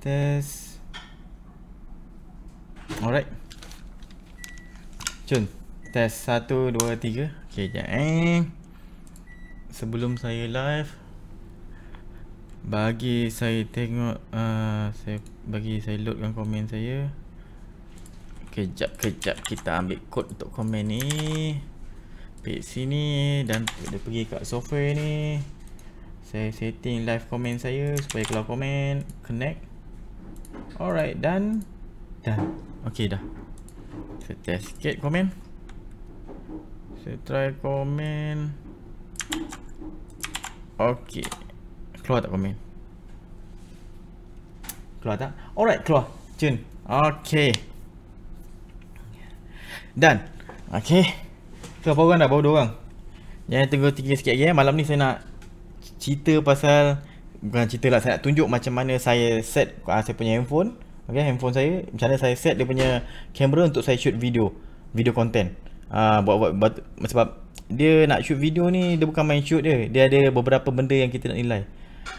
test alright jom test 1 2 3 ok jap eh sebelum saya live bagi saya tengok uh, saya bagi saya loadkan komen saya kejap kejap kita ambil kod untuk komen ni pergi sini dan dia pergi kat software ni saya setting live komen saya supaya kalau komen connect Alright, dan dan. Okey dah. Saya test sikit komen. Saya try komen. Okey. Keluar tak komen? Keluar tak? Alright, keluar. Jun. Okey. Dan. Okey. Keluar berapa orang dah? Bawa dua orang. Jangan tunggu tiga sikit lagi eh. Malam ni saya nak cerita pasal bukan cerita lah saya nak tunjuk macam mana saya set uh, saya punya handphone okay handphone saya macam mana saya set dia punya kamera untuk saya shoot video video content uh, buat buat, buat sebab dia nak shoot video ni dia bukan main shoot dia dia ada beberapa benda yang kita nak nilai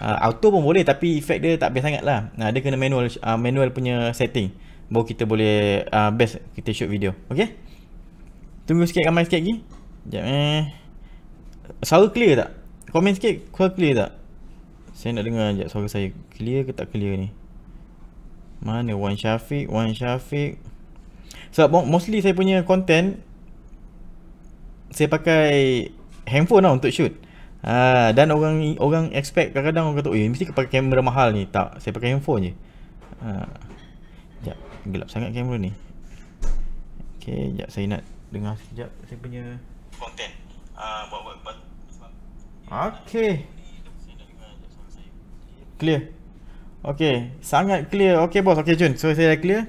uh, auto pun boleh tapi efek dia tak best sangat lah uh, dia kena manual uh, manual punya setting baru kita boleh uh, best kita shoot video okay tunggu sikit ramai sikit lagi sekejap eh suara clear tak komen sikit clear tak saya nak dengar sekejap suara saya Clear ke tak clear ni Mana Wan Syafiq Wan Syafiq Sebab so, mostly saya punya content Saya pakai Handphone lah untuk shoot uh, Dan orang orang expect kadang-kadang orang kata oh, Eh mesti pakai kamera mahal ni Tak saya pakai handphone je uh, Sekejap gelap sangat kamera ni Okay sekejap saya nak dengar sekejap Saya punya content uh, buat, buat. Okay clear Okay, sangat clear Okay bos, okay Jun So saya dah clear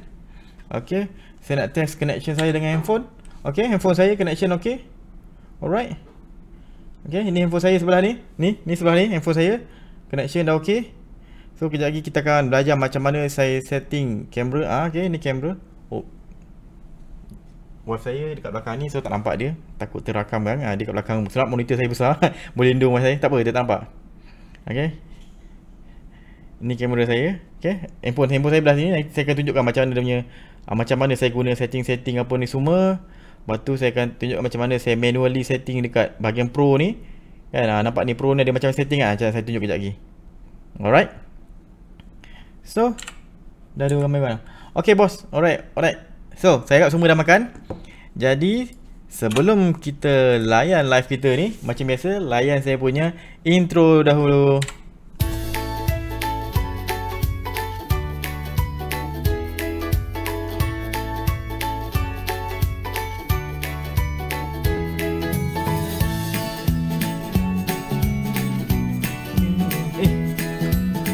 Okay Saya nak test connection saya dengan handphone Okay, handphone saya connection okay Alright Okay, ini handphone saya sebelah ni Ni, ni sebelah ni handphone saya Connection dah okay So kejap lagi kita akan belajar macam mana saya setting camera, Ah, Okay, ni camera, Oh Wife saya dekat belakang ni so tak nampak dia Takut terakam kan ha, Dia kat belakang Sebab monitor saya besar Boleh lindung wife saya Tak apa dia tak nampak Okay ni kamera saya okey handphone handphone saya belah sini saya akan tunjukkan macam mana dia punya uh, macam mana saya guna setting-setting apa ni semua lepas tu saya akan tunjuk macam mana saya manually setting dekat bahagian pro ni kan uh, nampak ni pro ni dia macam setting kan? ah. macam saya tunjuk kejap lagi alright so dah ada ramai barang okey bos alright alright so saya harap semua dah makan jadi sebelum kita layan live kita ni macam biasa layan saya punya intro dahulu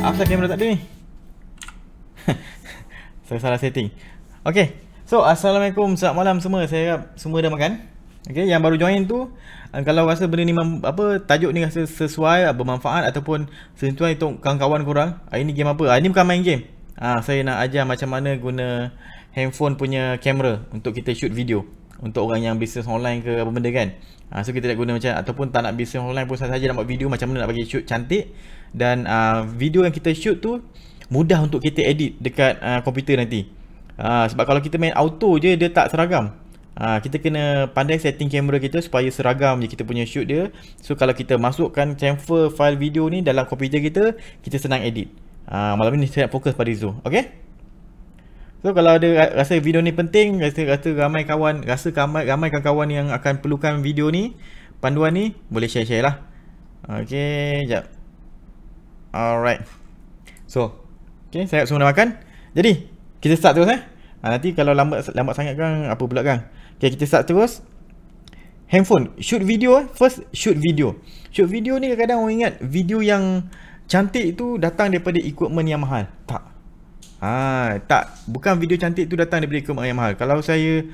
Apa kamera tak ada ni? saya salah setting. Okay. So, Assalamualaikum. Selamat malam semua. Saya harap semua dah makan. Okay. Yang baru join tu, eh, kalau rasa benda ni, apa, tajuk ni rasa sesuai, eh, bermanfaat ataupun sesuai untuk kawan-kawan korang. Ah, ini game apa? Ah, ini bukan main game. Ah, saya nak ajar macam mana guna handphone punya kamera untuk kita shoot video. Untuk orang yang bisnes online ke apa benda kan. Ah, so, kita nak guna macam, ataupun tak nak bisnes online pun saya saja nak buat video macam mana nak bagi shoot cantik dan uh, video yang kita shoot tu mudah untuk kita edit dekat uh, komputer nanti. Uh, sebab kalau kita main auto je dia tak seragam. Uh, kita kena pandai setting kamera kita supaya seragam je kita punya shoot dia. So kalau kita masukkan transfer file video ni dalam komputer kita, kita senang edit. Uh, malam ni saya nak fokus pada Zoom. Okay? So kalau ada rasa video ni penting, rasa rasa ramai kawan, rasa ramai ramai kawan yang akan perlukan video ni, panduan ni, boleh share-share lah. Okay, jap. Alright. So, okay, saya semua makan. Jadi, kita start terus eh. Ha, nanti kalau lambat lambat sangat kan apa pula kan. Okay, kita start terus. Handphone, shoot video eh. First, shoot video. Shoot video ni kadang-kadang orang ingat video yang cantik tu datang daripada equipment yang mahal. Tak. Ha, tak. Bukan video cantik tu datang daripada equipment yang mahal. Kalau saya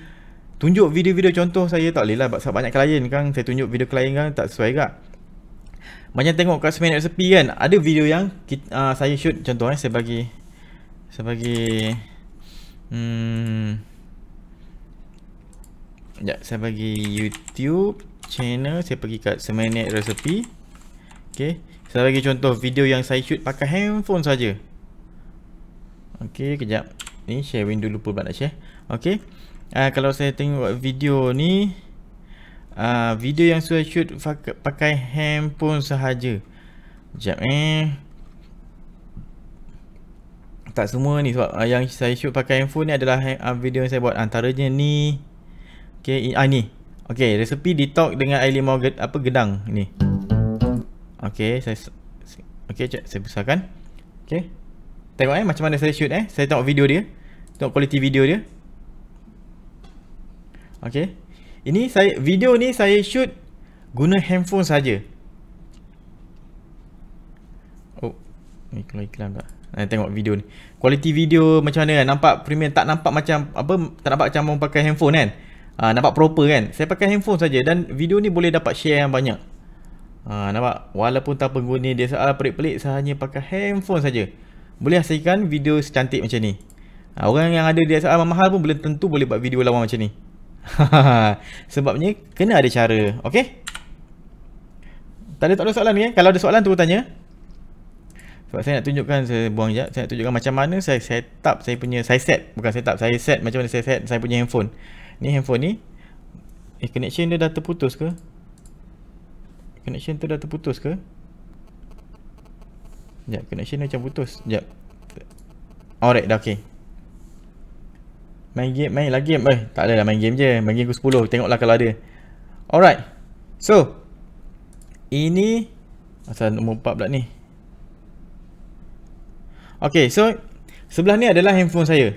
tunjuk video-video contoh saya tak boleh lah sebab banyak klien kan saya tunjuk video klien kan tak sesuai kan macam tengok kat Semenit Resepi kan Ada video yang kita, uh, saya shoot Contoh eh, saya bagi Saya bagi hmm, ya, Saya bagi YouTube channel Saya pergi kat Semenit Resepi Okay Saya bagi contoh video yang saya shoot pakai handphone saja. Okay, kejap Ni share window lupa nak share eh. Okay uh, ah, Kalau saya tengok video ni uh, video yang saya shoot pakai handphone sahaja. Sekejap eh. Tak semua ni sebab uh, yang saya shoot pakai handphone ni adalah uh, video yang saya buat antaranya ni. Okay, ah ni. Okey, resepi detox dengan air limau ged, apa gedang ni. Okay, saya okay jap saya besarkan. Okay. Tengok eh macam mana saya shoot eh. Saya tengok video dia. Tengok kualiti video dia. Okay. Ini saya video ni saya shoot guna handphone saja. Oh, ni keluar iklan tak? Saya tengok video ni. Kualiti video macam mana kan? Nampak premium tak nampak macam apa tak nampak macam orang pakai handphone kan? Ha, nampak proper kan? Saya pakai handphone saja dan video ni boleh dapat share yang banyak. Ha, nampak walaupun tak pengguna dia soal pelik-pelik saya hanya pakai handphone saja. Boleh hasilkan video secantik macam ni. Ha, orang yang ada DSLR mahal pun boleh tentu boleh buat video lawan macam ni. Sebabnya kena ada cara. Okey? Tak ada tak ada soalan ya. Kalau ada soalan tu tanya. Sebab saya nak tunjukkan saya buang jap. Saya nak tunjukkan macam mana saya set up saya punya saya set bukan set up saya set macam mana saya set saya punya handphone. Ni handphone ni eh connection dia dah terputus ke? Connection tu dah terputus ke? Jap, connection dia macam putus. Jap. Alright, dah okey main game main lagi game eh tak adalah main game je main game aku 10 tengoklah kalau ada alright so ini asal nombor 4 pula ni Okay, so sebelah ni adalah handphone saya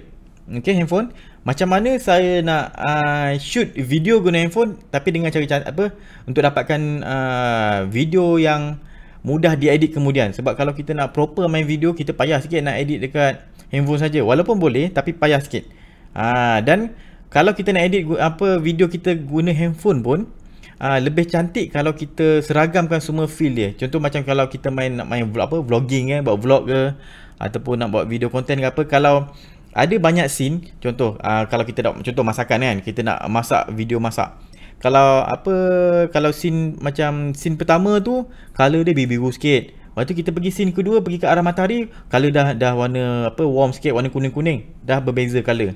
Okay, handphone macam mana saya nak uh, shoot video guna handphone tapi dengan cara apa untuk dapatkan uh, video yang mudah diedit kemudian sebab kalau kita nak proper main video kita payah sikit nak edit dekat handphone saja walaupun boleh tapi payah sikit Ah dan kalau kita nak edit apa video kita guna handphone pun Uh, lebih cantik kalau kita seragamkan semua feel dia. Contoh macam kalau kita main nak main vlog apa vlogging eh, buat vlog ke ataupun nak buat video content ke apa kalau ada banyak scene, contoh uh, kalau kita nak contoh masakan kan, kita nak masak video masak. Kalau apa kalau scene macam scene pertama tu color dia biru-biru sikit. waktu kita pergi scene kedua pergi ke arah matahari, color dah dah warna apa warm sikit, warna kuning-kuning, dah berbeza color.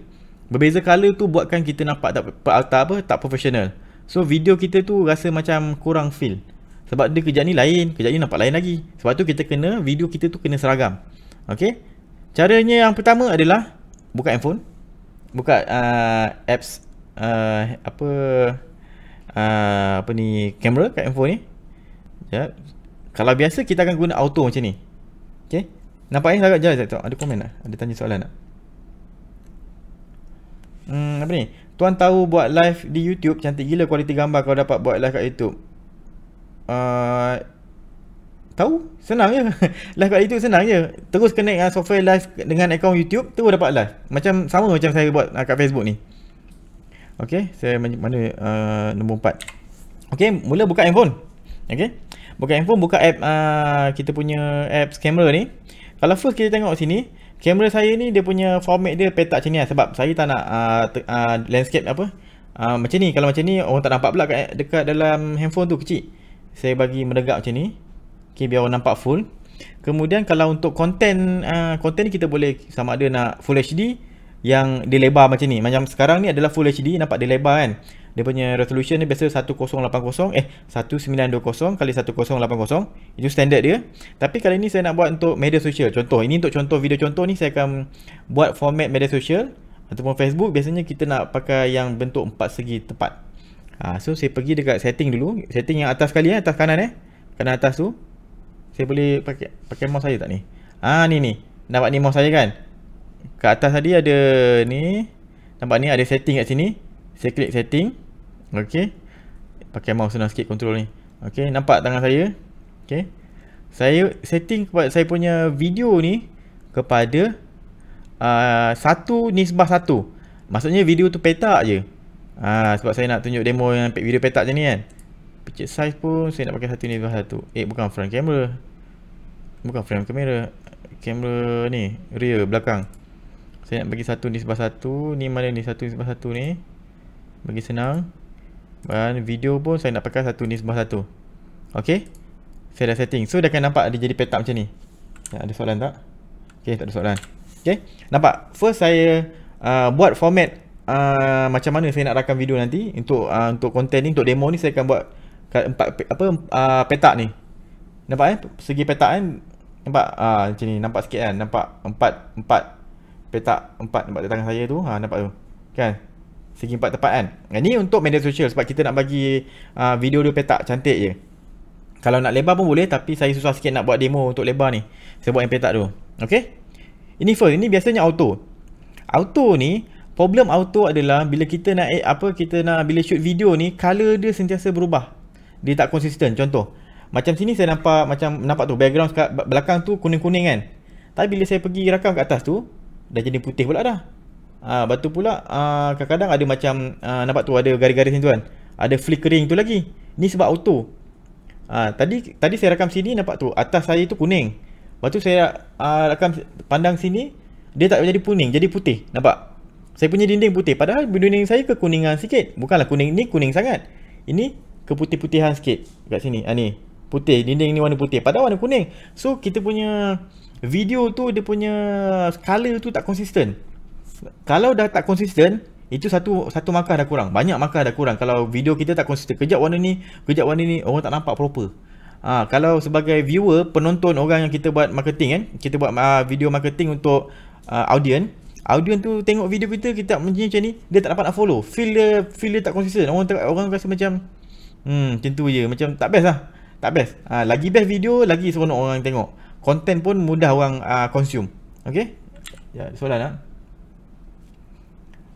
Berbeza colour tu buatkan kita nampak tak apa, apa tak professional. So video kita tu rasa macam kurang feel. Sebab dia kerja ni lain, kerja ni nampak lain lagi. Sebab tu kita kena video kita tu kena seragam. Okay. Caranya yang pertama adalah buka handphone. Buka uh, apps uh, apa uh, apa ni kamera kat handphone ni. Ya. Kalau biasa kita akan guna auto macam ni. Okay. Nampak ni eh, agak jelas tak? Ada komen tak? Ada tanya soalan tak? hmm, apa ni? Tuan tahu buat live di YouTube cantik gila kualiti gambar kalau dapat buat live kat YouTube. Uh, tahu? Senang je. live kat YouTube senang je. Terus connect dengan software live dengan account YouTube, terus dapat live. Macam sama macam saya buat ah, kat Facebook ni. okey saya man- mana uh, nombor 4. Okay, mula buka handphone. okey buka handphone, buka app uh, kita punya app camera ni. Kalau first kita tengok sini, kamera saya ni dia punya format dia petak macam ni lah sebab saya tak nak uh, uh, landscape apa uh, macam ni kalau macam ni orang tak nampak pula kat, dekat dalam handphone tu kecil saya bagi mendegak macam ni okay, biar orang nampak full kemudian kalau untuk konten uh, ni kita boleh sama ada nak full HD yang dia macam ni macam sekarang ni adalah full HD nampak dia kan dia punya resolution ni biasa 1080 eh 1920 kali 1080 itu standard dia tapi kali ni saya nak buat untuk media sosial contoh ini untuk contoh video contoh ni saya akan buat format media sosial ataupun Facebook biasanya kita nak pakai yang bentuk empat segi tepat ha, so saya pergi dekat setting dulu setting yang atas sekali eh atas kanan eh kanan atas tu saya boleh pakai pakai mouse saya tak ni ah ha, ni ni nampak ni mouse saya kan kat atas tadi ada ni nampak ni ada setting kat sini saya klik setting ok pakai mouse senang sikit control ni ok nampak tangan saya ok saya setting kepada saya punya video ni kepada uh, satu nisbah satu maksudnya video tu petak je uh, sebab saya nak tunjuk demo yang video petak je ni kan picture size pun saya nak pakai satu nisbah satu eh bukan front camera bukan frame kamera kamera ni rear belakang saya nak bagi satu nisbah satu ni mana ni satu nisbah satu ni bagi senang dan video pun saya nak pakai satu nisbah satu ok saya dah setting so dia akan nampak dia jadi petak macam ni ya, ada soalan tak ok tak ada soalan ok nampak first saya uh, buat format uh, macam mana saya nak rakam video nanti untuk uh, untuk konten ni untuk demo ni saya akan buat empat apa uh, petak ni nampak eh segi petak kan nampak uh, macam ni nampak sikit kan nampak empat empat petak empat nampak di tangan saya tu ha, nampak tu kan Segi empat tempat kan. Ini untuk media sosial sebab kita nak bagi uh, video dia petak cantik je. Kalau nak lebar pun boleh tapi saya susah sikit nak buat demo untuk lebar ni. Saya buat yang petak tu. Okay. Ini first. Ini biasanya auto. Auto ni problem auto adalah bila kita nak eh, apa kita nak bila shoot video ni color dia sentiasa berubah. Dia tak konsisten. Contoh. Macam sini saya nampak macam nampak tu background belakang tu kuning-kuning kan. Tapi bila saya pergi rakam kat atas tu dah jadi putih pula dah. Ah ha, batu pula ah, kadang-kadang ada macam ha, nampak tu ada garis-garis ni tu kan. Ada flickering tu lagi. Ni sebab auto. Ha, tadi tadi saya rakam sini nampak tu atas saya tu kuning. Lepas tu saya ha, rakam pandang sini dia tak jadi kuning, jadi putih. Nampak? Saya punya dinding putih. Padahal dinding saya kekuningan sikit. Bukanlah kuning ni kuning sangat. Ini keputih-putihan sikit kat sini. Ha, ni. Putih. Dinding ni warna putih. Padahal warna kuning. So kita punya video tu dia punya color tu tak konsisten kalau dah tak konsisten itu satu satu markah dah kurang banyak markah dah kurang kalau video kita tak konsisten kejap warna ni kejap warna ni orang tak nampak proper ha, kalau sebagai viewer penonton orang yang kita buat marketing kan kita buat uh, video marketing untuk uh, audience audience tu tengok video kita kita macam macam ni dia tak dapat nak follow feel dia feel dia tak konsisten orang orang rasa macam hmm macam tu je macam tak best lah tak best ha, lagi best video lagi seronok orang tengok content pun mudah orang uh, consume okay? ya soalan ah ha?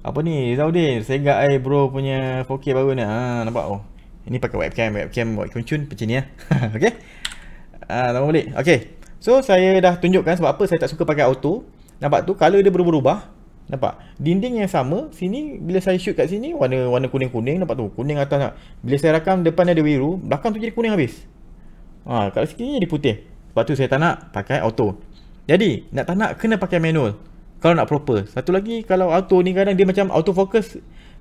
Apa ni? Rizaudin, Sega eh bro punya 4K baru ni. Ha, nampak oh. Ini pakai webcam, webcam buat kuncun macam ni ya. okay? Ah, ah tolong balik. Okey. So saya dah tunjukkan sebab apa saya tak suka pakai auto. Nampak tu color dia berubah-ubah. Nampak? Dinding yang sama sini bila saya shoot kat sini warna warna kuning-kuning nampak tu. Kuning atas nak. Bila saya rakam depan ada biru, belakang tu jadi kuning habis. Ah, ha, kat sini jadi putih. Sebab tu saya tak nak pakai auto. Jadi, nak tak nak kena pakai manual kalau nak proper. Satu lagi kalau auto ni kadang dia macam auto focus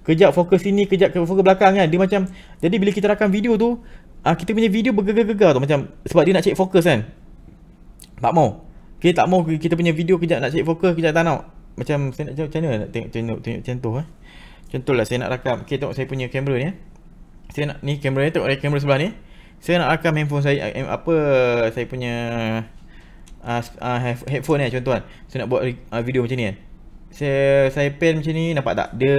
kejap fokus sini kejap ke fokus belakang kan dia macam jadi bila kita rakam video tu ah kita punya video bergegar-gegar tu macam sebab dia nak cek fokus kan tak mau okey tak mau kita punya video kejap nak cek fokus kejap tak nak macam saya nak macam mana nak tengok tengok tengok contoh eh contohlah saya nak rakam okey tengok saya punya kamera ni eh. saya nak ni kamera ni tengok kamera sebelah ni saya nak rakam handphone saya eh, apa saya punya uh, uh, have headphone ni eh, contoh kan. Saya nak buat uh, video macam ni kan. Saya saya pen macam ni nampak tak? Dia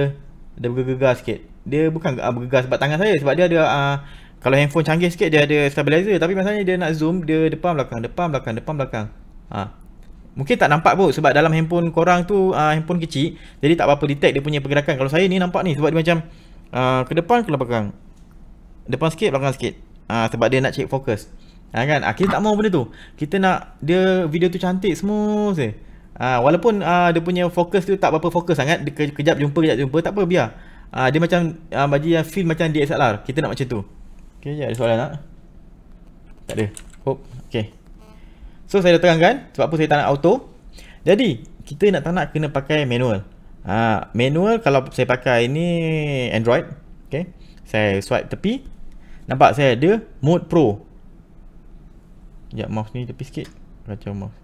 dia bergegar sikit. Dia bukan uh, bergegar sebab tangan saya sebab dia ada uh, kalau handphone canggih sikit dia ada stabilizer tapi masanya dia nak zoom dia depan belakang depan belakang depan belakang. Ha. Mungkin tak nampak pun sebab dalam handphone korang tu uh, handphone kecil jadi tak apa-apa detect dia punya pergerakan. Kalau saya ni nampak ni sebab dia macam uh, ke depan ke belakang. Depan sikit belakang sikit. Ah, sebab dia nak check fokus. Ha, kan? Ha, kita tak mau benda tu. Kita nak dia video tu cantik semua. Ah ha, walaupun ah ha, dia punya fokus tu tak berapa fokus sangat. Dia kejap jumpa kejap jumpa tak apa biar. ha, dia macam ah ha, bagi yang feel macam DSLR. Kita nak macam tu. Okay, ya, ada soalan tak? Tak ada. Hop. Okey. So saya dah terangkan sebab apa saya tak nak auto. Jadi, kita nak tak nak kena pakai manual. ha, manual kalau saya pakai ni Android, Okay. Saya swipe tepi. Nampak saya ada mode pro. Sekejap mouse ni tepi sikit Kacau mouse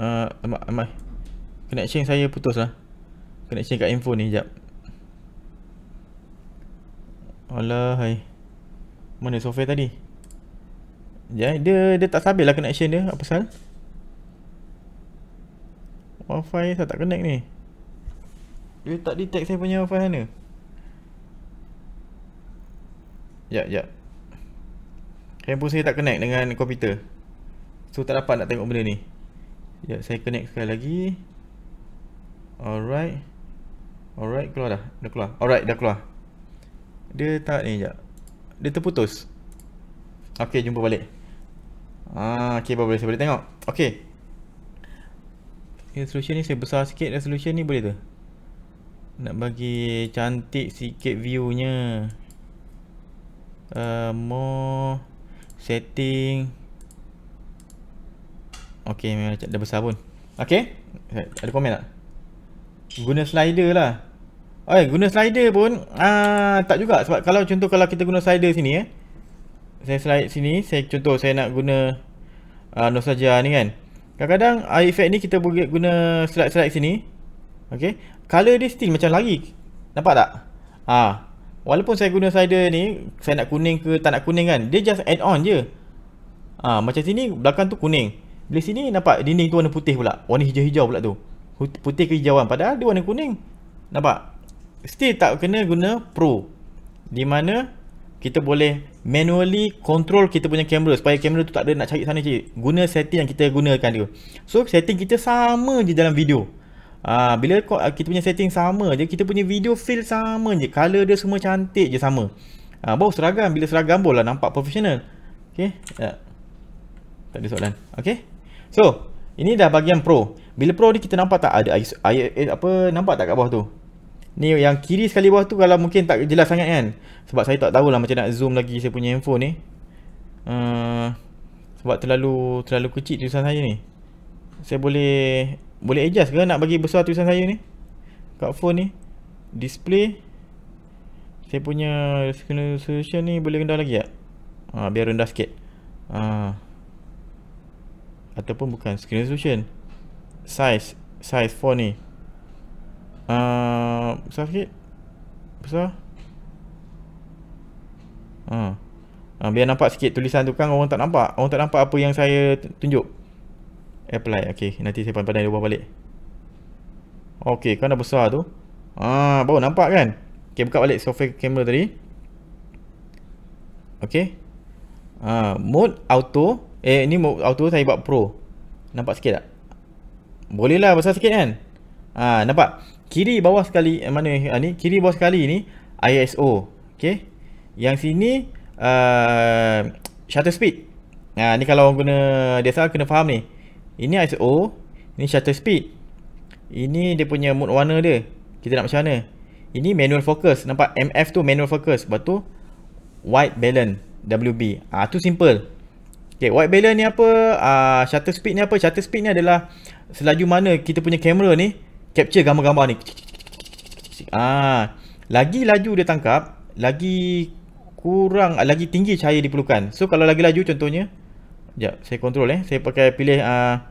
Uh, ah, amat, amat Connection saya putus lah Connection kat info ni sekejap Alah hai Mana software tadi Ya, dia dia tak stabil lah connection dia Apa pasal Wifi saya tak connect ni Dia tak detect saya punya wifi mana Sekejap sekejap Handphone saya tak connect dengan komputer So tak dapat nak tengok benda ni Ya, saya connect sekali lagi Alright Alright, keluar dah Dah keluar Alright, dah keluar Dia tak ni sekejap Dia terputus Okay, jumpa balik Ah, okay, apa boleh saya boleh tengok Okay Resolution ni saya besar sikit Resolution ni boleh tu Nak bagi cantik sikit viewnya uh, More setting ok memang ada besar pun ok ada komen tak guna slider lah Oi, guna slider pun uh, tak juga sebab kalau contoh kalau kita guna slider sini eh, saya slide sini saya contoh saya nak guna uh, nostalgia ni kan kadang-kadang uh, effect ni kita boleh guna slide-slide sini ok color dia still macam lagi, nampak tak Ah. uh. Walaupun saya guna slider ni, saya nak kuning ke tak nak kuning kan, dia just add on je. ha, macam sini belakang tu kuning. Bila sini nampak dinding tu warna putih pula. Warna hijau-hijau pula tu. Putih ke hijauan padahal dia warna kuning. Nampak? Still tak kena guna Pro. Di mana kita boleh manually control kita punya kamera supaya kamera tu tak ada nak cari sana cari. Guna setting yang kita gunakan dia. So setting kita sama je dalam video. Ah bila ah, kita punya setting sama je kita punya video feel sama je color dia semua cantik je sama. Ah baru seragam bila seragam bolehlah nampak professional. Okay, Ya. Tak ada soalan. Okay, So, ini dah bagian pro. Bila pro ni kita nampak tak ada ISO, ISO, ISO, apa nampak tak kat bawah tu? Ni yang kiri sekali bawah tu kalau mungkin tak jelas sangat kan. Sebab saya tak tahulah macam nak zoom lagi saya punya handphone ni. Uh, sebab terlalu terlalu kecil tulisan saya ni. Saya boleh boleh adjust ke nak bagi besar tulisan saya ni kat phone ni display saya punya screen resolution ni boleh rendah lagi tak ha, biar rendah sikit ha. ataupun bukan screen resolution size size phone ni ha, besar sikit besar ha. Ha, biar nampak sikit tulisan tu kan orang tak nampak orang tak nampak apa yang saya tunjuk apply okay. nanti saya pandai di bawah balik okey kau dah besar tu ah baru nampak kan okey buka balik software camera tadi Okay. ah mode auto eh ni mode auto saya buat pro nampak sikit tak boleh lah besar sikit kan ah nampak kiri bawah sekali eh, mana eh, ni kiri bawah sekali ni ISO Okay. yang sini uh, shutter speed Ha, ni kalau orang guna DSLR kena faham ni ini ISO oh, Ini shutter speed Ini dia punya mode warna dia Kita nak macam mana Ini manual focus Nampak MF tu manual focus Lepas tu White balance WB Ah tu simple Okay white balance ni apa Ah shutter speed ni apa Shutter speed ni adalah Selaju mana kita punya kamera ni Capture gambar-gambar ni Ah Lagi laju dia tangkap Lagi Kurang ah, Lagi tinggi cahaya diperlukan So kalau lagi laju contohnya Sekejap saya control eh Saya pakai pilih Ah uh,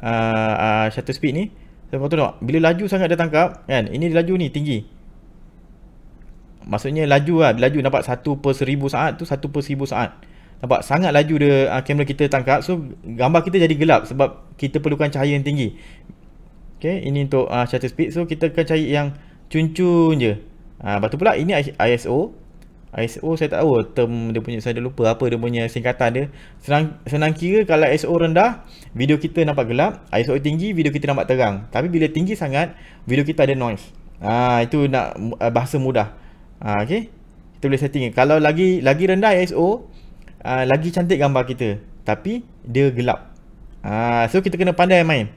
uh, uh, shutter speed ni Lepas tu tengok Bila laju sangat dia tangkap kan? Ini laju ni tinggi Maksudnya laju lah Laju nampak 1 per 1000 saat tu 1 per 1000 saat Nampak sangat laju dia uh, kamera kita tangkap So gambar kita jadi gelap Sebab kita perlukan cahaya yang tinggi Okay ini untuk uh, shutter speed So kita akan cari yang cun-cun je uh, Lepas tu pula ini ISO ISO oh, saya tak tahu term dia punya saya dah lupa apa dia punya singkatan dia. Senang senang kira kalau ISO rendah, video kita nampak gelap, ISO tinggi video kita nampak terang. Tapi bila tinggi sangat, video kita ada noise. Ah ha, itu nak ah, bahasa mudah. Ah ha, okey. Kita boleh setting. Kalau lagi lagi rendah ISO, uh, ah, lagi cantik gambar kita. Tapi dia gelap. ha, so kita kena pandai main.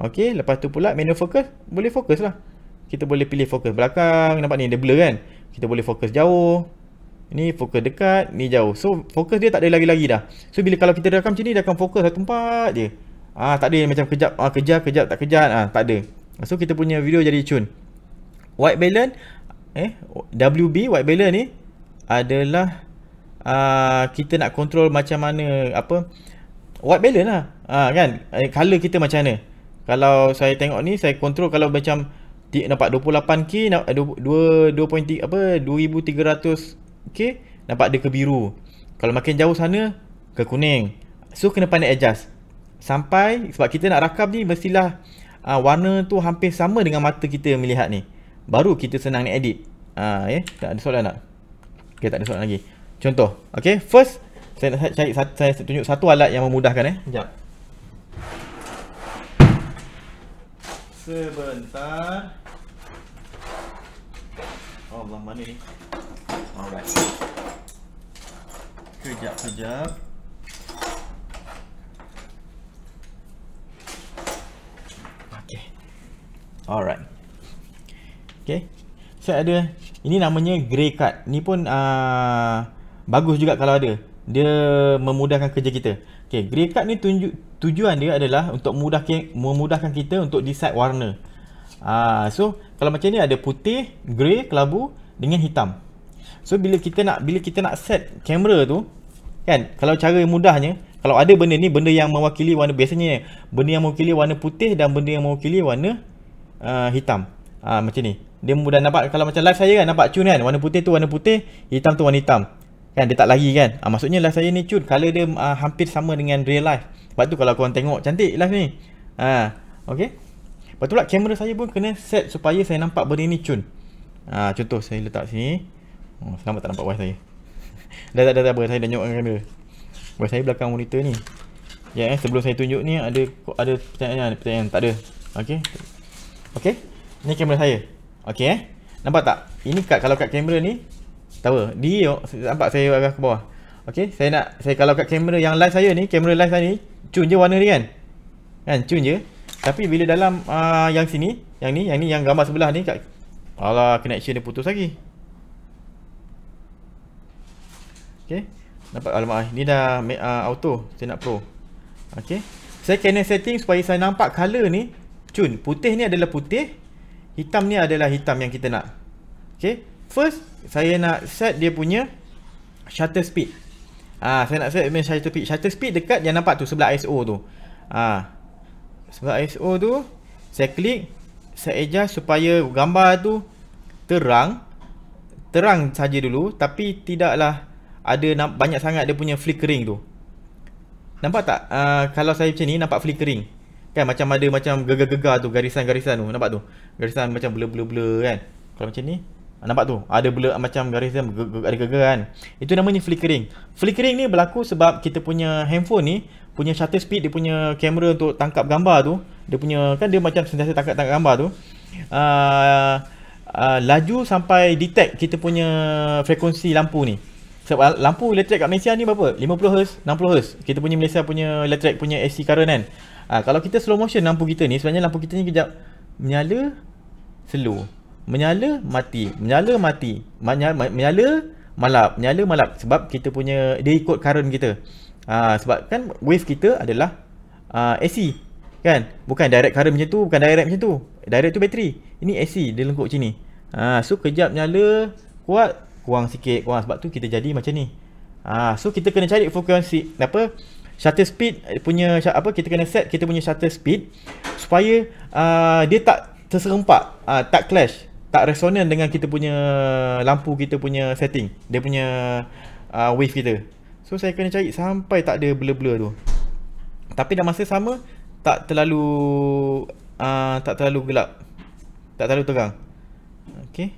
Okey, lepas tu pula menu fokus, boleh fokus lah. Kita boleh pilih fokus belakang, nampak ni dia blur kan? Kita boleh fokus jauh. Ni fokus dekat, ni jauh. So fokus dia tak ada lagi-lagi dah. So bila kalau kita rakam macam ni dia akan fokus satu tempat je. Ah tak ada macam kejap ah kejar kejap tak kejar ah tak ada. So kita punya video jadi cun. White balance eh WB white balance ni adalah ah kita nak kontrol macam mana apa white balance lah. Ah kan eh, color kita macam mana. Kalau saya tengok ni saya kontrol kalau macam nampak 28k 2 2.3 apa 2300 Okay Nampak dia biru. Kalau makin jauh sana Ke kuning So kena pandai adjust Sampai Sebab kita nak rakam ni Mestilah uh, Warna tu hampir sama Dengan mata kita melihat ni Baru kita senang ni edit Haa ah, ya? uh, eh Tak ada soalan tak Okay tak ada soalan lagi Contoh Okay first Saya nak cari Saya tunjuk satu alat Yang memudahkan eh Sekejap Sebentar Allah mana ni Alright. Kejap kejap. Okay. Alright. Okay. So ada ini namanya grey card. Ini pun uh, bagus juga kalau ada. Dia memudahkan kerja kita. Okay, grey card ni tunjuk, tujuan dia adalah untuk mudahkan memudahkan kita untuk decide warna. Uh, so, kalau macam ni ada putih, grey, kelabu dengan hitam. So bila kita nak bila kita nak set kamera tu kan kalau cara yang mudahnya kalau ada benda ni benda yang mewakili warna biasanya benda yang mewakili warna putih dan benda yang mewakili warna uh, hitam. Ha, macam ni. Dia mudah nampak kalau macam live saya kan nampak cun kan warna putih tu warna putih, hitam tu warna hitam. Kan dia tak lagi kan. Ha, maksudnya live saya ni cun color dia uh, hampir sama dengan real life. Sebab tu kalau korang tengok cantik live ni. Ha, okay. Lepas tu kamera saya pun kena set supaya saya nampak benda ni cun. Ha, contoh saya letak sini. Oh, selamat tak nampak wife saya. dah tak ada apa saya dah nyokkan kamera. Wife saya belakang monitor ni. Ya yeah, eh, sebelum saya tunjuk ni ada ada pertanyaan ada pertanyaan tak ada. Okey. Okey. Ni kamera saya. Okey eh. Nampak tak? Ini kat kalau kat kamera ni tahu dia nampak saya arah ke bawah. Okey, saya nak saya kalau kat kamera yang live saya ni, kamera live saya ni cun je warna ni kan. Kan cun je. Tapi bila dalam uh, yang sini, yang ni, yang ni yang gambar sebelah ni kat Alah, connection dia putus lagi. Okey. Dapat alamat ni dah uh, auto, saya nak pro. Okay, Saya kena setting supaya saya nampak color ni. Cun, putih ni adalah putih, hitam ni adalah hitam yang kita nak. Okay, First, saya nak set dia punya shutter speed. Ah, saya nak set shutter speed. Shutter speed dekat yang nampak tu sebelah ISO tu. Ah. Sebelah ISO tu saya klik saya adjust supaya gambar tu terang terang saja dulu tapi tidaklah ada banyak sangat dia punya flickering tu. Nampak tak? Uh, kalau saya macam ni nampak flickering. Kan macam ada macam gegar-gegar tu, garisan-garisan tu. Nampak tu? Garisan macam blur-blur-blur kan. Kalau macam ni, ah, nampak tu? Ada blur macam garisan ada gegar kan. Itu namanya flickering. Flickering ni berlaku sebab kita punya handphone ni punya shutter speed dia punya kamera untuk tangkap gambar tu, dia punya kan dia macam sentiasa tangkap-tangkap gambar tu. Uh, uh, laju sampai detect kita punya frekuensi lampu ni. Sebab ah, lampu elektrik kat Malaysia ni berapa? 50 Hz, 60 Hz. Kita punya Malaysia punya elektrik punya AC current kan. Ha, kalau kita slow motion lampu kita ni sebenarnya lampu kita ni kejap menyala slow. Menyala mati, menyala mati, menyala, menyala malap, menyala malap sebab kita punya dia ikut current kita. Ha, sebab kan wave kita adalah uh, AC kan bukan direct current macam tu bukan direct macam tu direct tu bateri ini AC dia lengkuk sini ha, so kejap nyala kuat kurang sikit kurang sebab tu kita jadi macam ni ah so kita kena cari frekuensi apa shutter speed eh, punya apa kita kena set kita punya shutter speed supaya uh, dia tak terserempak uh, tak clash tak resonan dengan kita punya lampu kita punya setting dia punya uh, wave kita so saya kena cari sampai tak ada blur-blur tu tapi dalam masa sama tak terlalu uh, tak terlalu gelap tak terlalu terang okey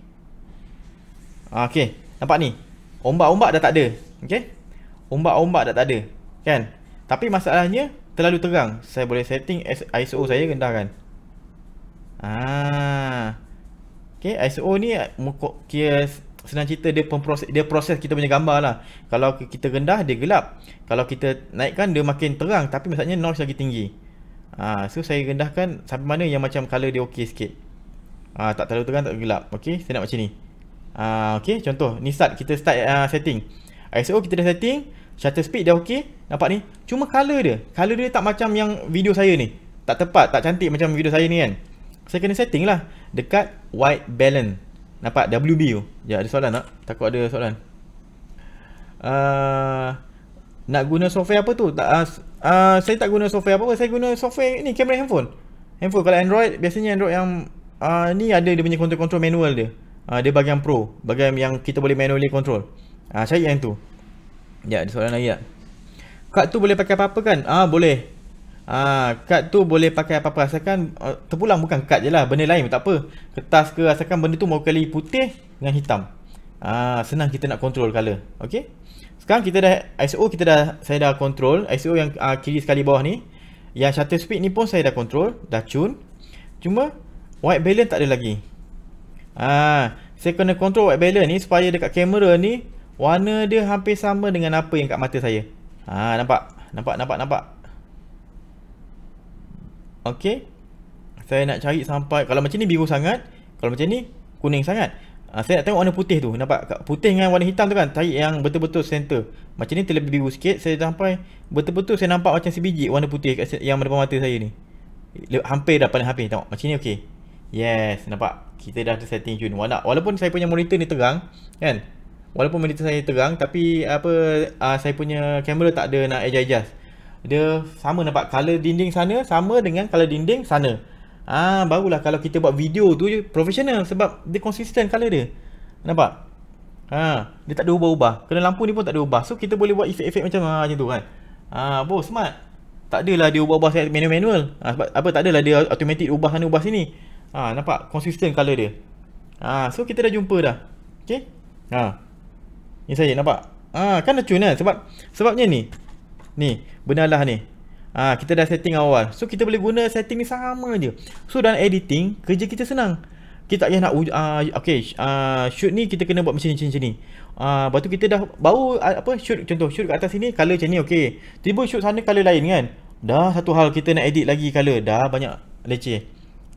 Ah, okay. Nampak ni? Ombak-ombak dah tak ada. Okay. Ombak-ombak dah tak ada. Kan? Tapi masalahnya terlalu terang. Saya boleh setting ISO saya rendah kan? Ah. Okay. ISO ni kira senang cerita dia, pemproses, dia proses kita punya gambar lah. Kalau kita rendah, dia gelap. Kalau kita naikkan, dia makin terang. Tapi maksudnya noise lagi tinggi. Ah, so saya rendahkan sampai mana yang macam color dia okey sikit. Ah, tak terlalu terang, tak gelap. Okay. Saya nak macam ni uh, Okay contoh Ni start kita start uh, setting ISO oh, kita dah setting Shutter speed dah okay Nampak ni Cuma colour dia Colour dia tak macam yang video saya ni Tak tepat Tak cantik macam video saya ni kan Saya kena setting lah Dekat white balance Nampak WB tu Ya ada soalan tak? Takut ada soalan uh, Nak guna software apa tu? Tak, uh, saya tak guna software apa-apa Saya guna software ni Kamera handphone Handphone kalau Android Biasanya Android yang uh, Ni ada dia punya Control-control manual dia uh, dia bagian pro bagian yang kita boleh manually control uh, saya yang tu ya ada soalan lagi tak kad tu boleh pakai apa-apa kan ah uh, boleh Ah, kad tu boleh pakai apa-apa asalkan uh, terpulang bukan kad je lah benda lain tak apa kertas ke asalkan benda tu mau kali putih dengan hitam Ah, senang kita nak control color Okay sekarang kita dah ISO kita dah saya dah control ISO yang uh, kiri sekali bawah ni yang shutter speed ni pun saya dah control dah tune cuma white balance tak ada lagi Ah, saya kena control white balance ni supaya dekat kamera ni warna dia hampir sama dengan apa yang kat mata saya. Ah, nampak. Nampak nampak nampak. Okey. Saya nak cari sampai kalau macam ni biru sangat, kalau macam ni kuning sangat. Ha, saya nak tengok warna putih tu. Nampak putih dengan warna hitam tu kan? Cari yang betul-betul center. Macam ni terlebih biru sikit. Saya sampai betul-betul saya nampak macam sebiji warna putih yang depan mata saya ni. Hampir dah paling hampir tengok. Macam ni okey. Yes, nampak? Kita dah ada setting tune. Wala walaupun saya punya monitor ni terang, kan? Walaupun monitor saya terang, tapi apa uh, saya punya kamera tak ada nak adjust-adjust. Dia sama nampak? Color dinding sana sama dengan color dinding sana. Ah, Barulah kalau kita buat video tu profesional sebab dia consistent color dia. Nampak? Ha, dia tak ada ubah-ubah. Kena lampu ni pun tak ada ubah. So kita boleh buat efek-efek macam ha, macam tu kan. Ha, ah, bos smart. Tak adalah dia ubah-ubah manual-manual. Ha, sebab apa tak adalah dia automatic ubah sana ubah sini. Ha, nampak consistent color dia. Ha, so kita dah jumpa dah. Okay. Ha. Ah. Ini saya nampak. Ha, kan dah cun kan? Eh? Sebab sebabnya ni. Ni, benarlah ni. Ha, kita dah setting awal. So kita boleh guna setting ni sama je. So dalam editing, kerja kita senang. Kita tak payah nak uh, okey, uh, shoot ni kita kena buat macam ni macam ni. Ah, uh, lepas tu kita dah baru uh, apa shoot contoh shoot kat atas sini color macam ni okay. Tiba shoot sana color lain kan. Dah satu hal kita nak edit lagi color, dah banyak leceh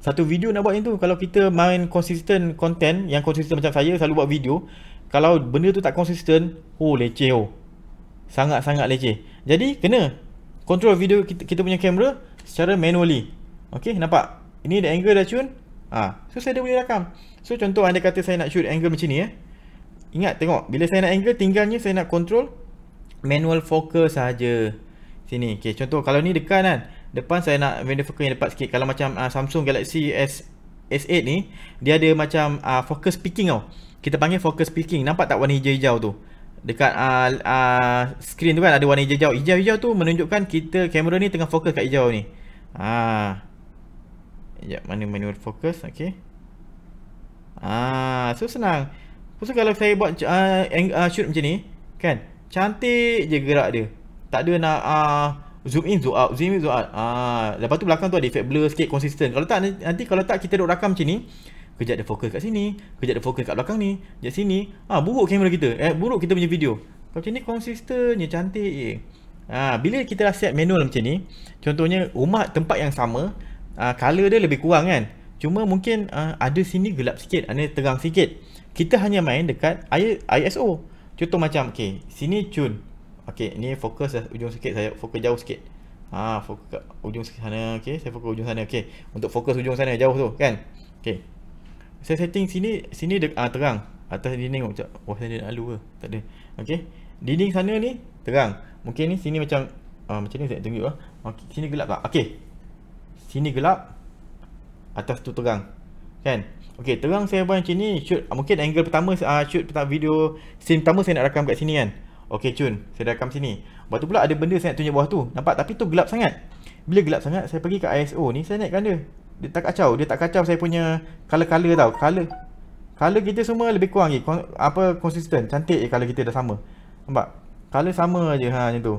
satu video nak buat yang tu kalau kita main consistent content yang consistent macam saya selalu buat video kalau benda tu tak consistent oh leceh oh sangat-sangat leceh jadi kena control video kita, kita punya kamera secara manually Okay nampak ini the angle dah tune Ah, ha. so saya dah boleh rakam so contoh anda kata saya nak shoot angle macam ni eh ingat tengok bila saya nak angle tinggalnya saya nak control manual focus saja sini okay contoh kalau ni dekat kan depan saya nak vendor focus yang dekat sikit kalau macam uh, Samsung Galaxy S S8 ni dia ada macam uh, focus peaking tau kita panggil focus peaking nampak tak warna hijau-hijau tu dekat uh, uh, screen tu kan ada warna hijau-hijau hijau-hijau tu menunjukkan kita kamera ni tengah fokus kat hijau ni ha uh. Sekejap, mana manual focus, ok Ah, so senang Pusul kalau saya buat uh, angle, uh, shoot macam ni Kan, cantik je gerak dia Tak ada nak uh, zoom in zoom out zoom in zoom out ah lepas tu belakang tu ada effect blur sikit consistent. kalau tak nanti kalau tak kita duk rakam macam ni kejap ada fokus kat sini kejap ada fokus kat belakang ni kejap sini ah buruk kamera kita eh buruk kita punya video kalau macam ni je cantik eh. ah bila kita dah set manual macam ni contohnya rumah tempat yang sama ah color dia lebih kurang kan cuma mungkin ah, ada sini gelap sikit ada terang sikit kita hanya main dekat ISO contoh macam okey sini tune Okey, ni fokus eh, ujung sikit saya fokus jauh sikit. Ha, fokus kat ujung sana. Okey, saya fokus ujung sana. Okey. Untuk fokus ujung sana jauh tu, kan? Okey. Saya setting sini, sini dek ah, terang. Atas dinding macam wah saya nak lalu ke? Tak ada. Okey. Dinding sana ni terang. Mungkin ni sini macam ah, macam ni saya tunjuklah. Okey, sini gelap tak? Okey. Sini gelap. Atas tu terang. Kan? Okey, terang saya buat macam ni. Shoot mungkin angle pertama ah, shoot pertama video scene pertama saya nak rakam kat sini kan. Okey cun, saya rakam sini. Batu pula ada benda saya nak tunjuk bawah tu. Nampak tapi tu gelap sangat. Bila gelap sangat saya pergi ke ISO ni saya naikkan dia. Dia tak kacau, dia tak kacau saya punya color-color tau. Color. Color kita semua lebih kurang lagi. apa konsisten, cantik kalau kita dah sama. Nampak? Color sama aje ha macam tu.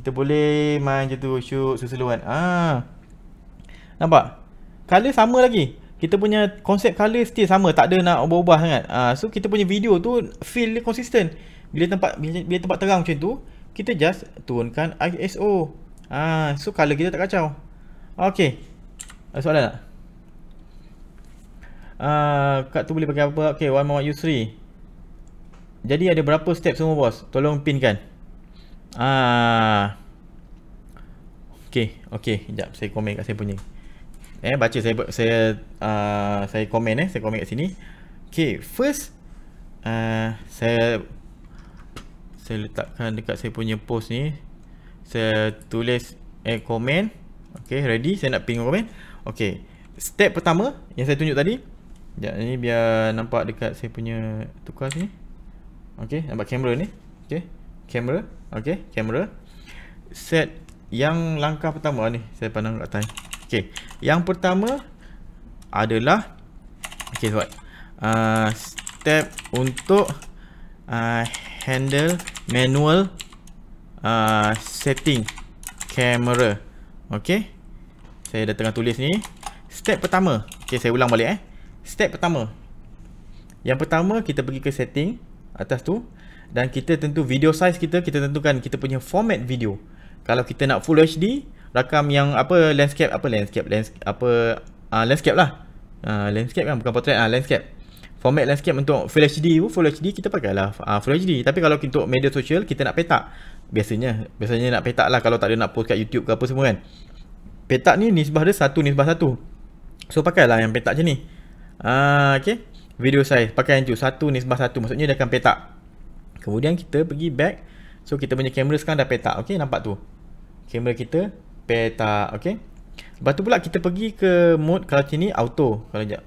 Kita boleh main je tu shoot susuluan. Ah. Ha. Nampak? Color sama lagi. Kita punya konsep color still sama, tak ada nak ubah-ubah sangat. Ah, so kita punya video tu feel dia konsisten bila tempat bila, bila tempat terang macam tu kita just turunkan ISO ah ha, so color kita tak kacau okey ada soalan tak ah ha, kat tu boleh pakai apa okey one more use three jadi ada berapa step semua bos tolong pinkan ah okey okey jap saya komen kat saya punya eh baca saya saya uh, saya komen eh saya komen kat sini okey first Uh, saya saya letakkan dekat saya punya post ni saya tulis eh komen okey ready saya nak ping komen okey step pertama yang saya tunjuk tadi jap ni biar nampak dekat saya punya tukar sini okey nampak kamera ni okey kamera okey kamera set yang langkah pertama ni saya pandang kat time okey yang pertama adalah okey sebab uh, step untuk uh, handle manual uh, setting camera ok saya dah tengah tulis ni step pertama ok saya ulang balik eh step pertama yang pertama kita pergi ke setting atas tu dan kita tentu video size kita kita tentukan kita punya format video kalau kita nak full HD rakam yang apa landscape apa landscape, landscape apa uh, landscape lah uh, landscape kan bukan portrait uh, landscape format landscape untuk Full HD pun Full HD kita pakai lah uh, ah, Full HD tapi kalau untuk media sosial kita nak petak biasanya biasanya nak petak lah kalau tak ada nak post kat YouTube ke apa semua kan petak ni nisbah dia satu nisbah satu so pakai lah yang petak je ni Ah, okay video size pakai yang tu satu nisbah satu maksudnya dia akan petak kemudian kita pergi back so kita punya kamera sekarang dah petak okay nampak tu kamera kita petak okay lepas tu pula kita pergi ke mode kalau sini auto kalau jap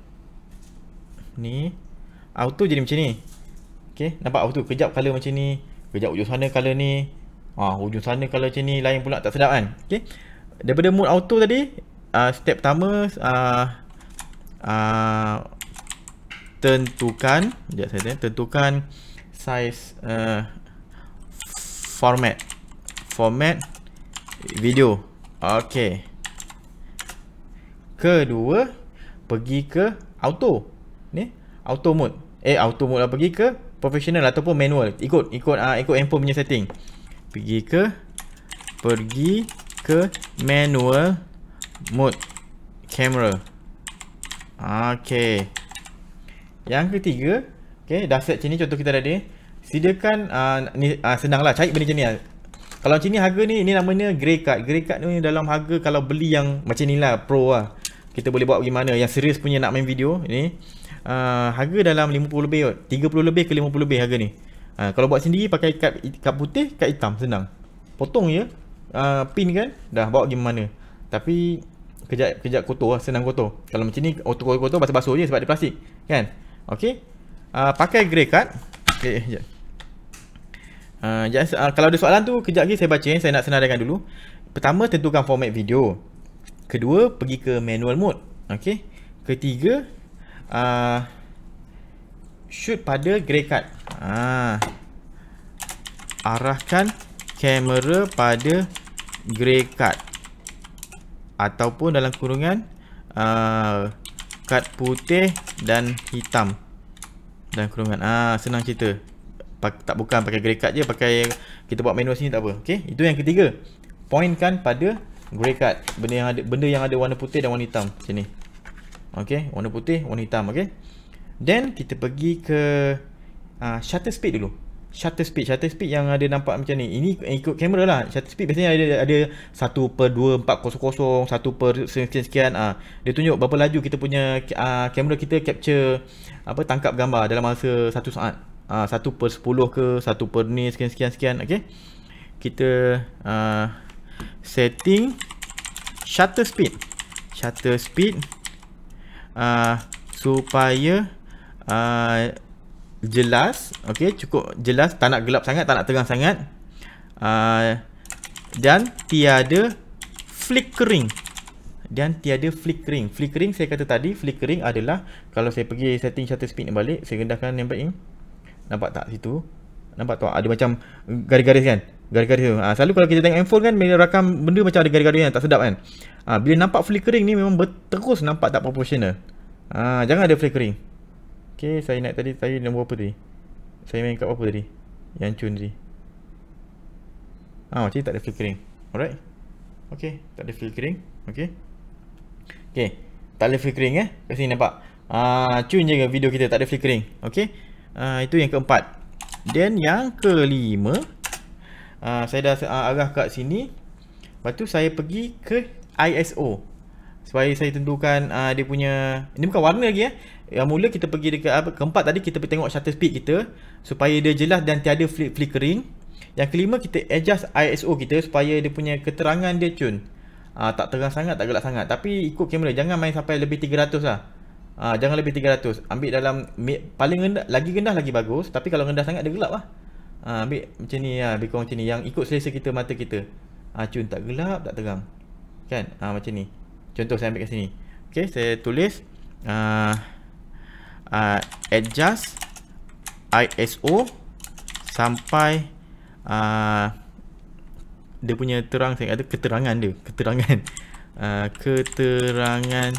ni auto jadi macam ni ok nampak auto kejap color macam ni kejap hujung sana color ni ah hujung sana color macam ni lain pula tak sedap kan ok daripada mode auto tadi uh, step pertama uh, uh, tentukan sekejap saya tanya tentukan size uh, format format video ok kedua pergi ke auto ni auto mode eh auto mode lah pergi ke professional ataupun manual ikut ikut uh, ikut handphone punya setting pergi ke pergi ke manual mode camera okey yang ketiga okey dah set sini contoh kita dah ada sediakan uh, ni uh, ah, senanglah cari benda jenis lah. kalau macam ni harga ni ini namanya grey card grey card ni dalam harga kalau beli yang macam ni lah pro lah kita boleh buat pergi yang serius punya nak main video ni Ah, harga dalam 50 lebih kot. 30 lebih ke 50 lebih harga ni. Uh, kalau buat sendiri pakai kad, kad putih, kad hitam senang. Potong je. Uh, pin kan dah bawa pergi mana tapi kejap kejap kotor lah senang kotor kalau macam ni auto kotor, kotor basuh basuh je sebab dia plastik kan ok uh, pakai grey card ok eh, eh, sekejap uh, jat, uh, kalau ada soalan tu kejap lagi saya baca eh. saya nak senaraikan dulu pertama tentukan format video kedua pergi ke manual mode Okay. ketiga uh, shoot pada grey card. Ah. arahkan kamera pada grey card. Ataupun dalam kurungan uh, kad putih dan hitam. Dan kurungan ah senang cerita. Pa tak bukan pakai grey card je, pakai kita buat manual sini tak apa. Okey, itu yang ketiga. Pointkan pada grey card. Benda yang ada benda yang ada warna putih dan warna hitam. Sini. Okay, warna putih, warna hitam, okay. Then, kita pergi ke uh, shutter speed dulu. Shutter speed, shutter speed yang ada nampak macam ni. Ini ikut kamera lah. Shutter speed biasanya ada, ada 1 per 2, 4 kosong-kosong, 1 per sekian-sekian. Uh. Ah, dia tunjuk berapa laju kita punya uh, kamera kita capture, apa tangkap gambar dalam masa 1 saat. Uh, 1 per 10 ke, 1 per ni, sekian-sekian-sekian, okay. Kita uh, setting shutter speed. Shutter speed uh, supaya uh, jelas okey cukup jelas tak nak gelap sangat tak nak terang sangat uh, dan tiada flickering dan tiada flickering flickering saya kata tadi flickering adalah kalau saya pergi setting shutter speed ni balik saya rendahkan nampak ni nampak tak situ nampak tak ada macam garis-garis kan garis-garis tu ha, selalu kalau kita tengok handphone kan dia rakam benda macam ada garis-garis yang tak sedap kan Ha, bila nampak flickering ni memang terus nampak tak proportional. Ha, jangan ada flickering. Okay, saya naik tadi, saya nombor apa tadi? Saya main kat apa tadi? Yang cun tadi. Ah, macam tak ada flickering. Alright? Okay, tak ada flickering. Okay. Okay, tak ada flickering eh. Kat sini nampak. Ha, cun je video kita, tak ada flickering. Okay? Ha, itu yang keempat. Then yang kelima. Ha, saya dah ha, arah kat sini. Lepas tu saya pergi ke ISO supaya saya tentukan uh, dia punya ini bukan warna lagi ya eh. yang mula kita pergi dekat apa keempat tadi kita pergi tengok shutter speed kita supaya dia jelas dan tiada flick flickering yang kelima kita adjust ISO kita supaya dia punya keterangan dia cun uh, tak terang sangat tak gelap sangat tapi ikut kamera jangan main sampai lebih 300 lah uh, jangan lebih 300 ambil dalam paling rendah lagi rendah lagi bagus tapi kalau rendah sangat dia gelap lah uh, ambil macam ni ya lebih kurang macam ni yang ikut selesa kita mata kita uh, cun tak gelap tak terang kan ha, macam ni contoh saya ambil kat sini okey saya tulis uh, uh, adjust ISO sampai uh, dia punya terang saya kata keterangan dia keterangan uh, keterangan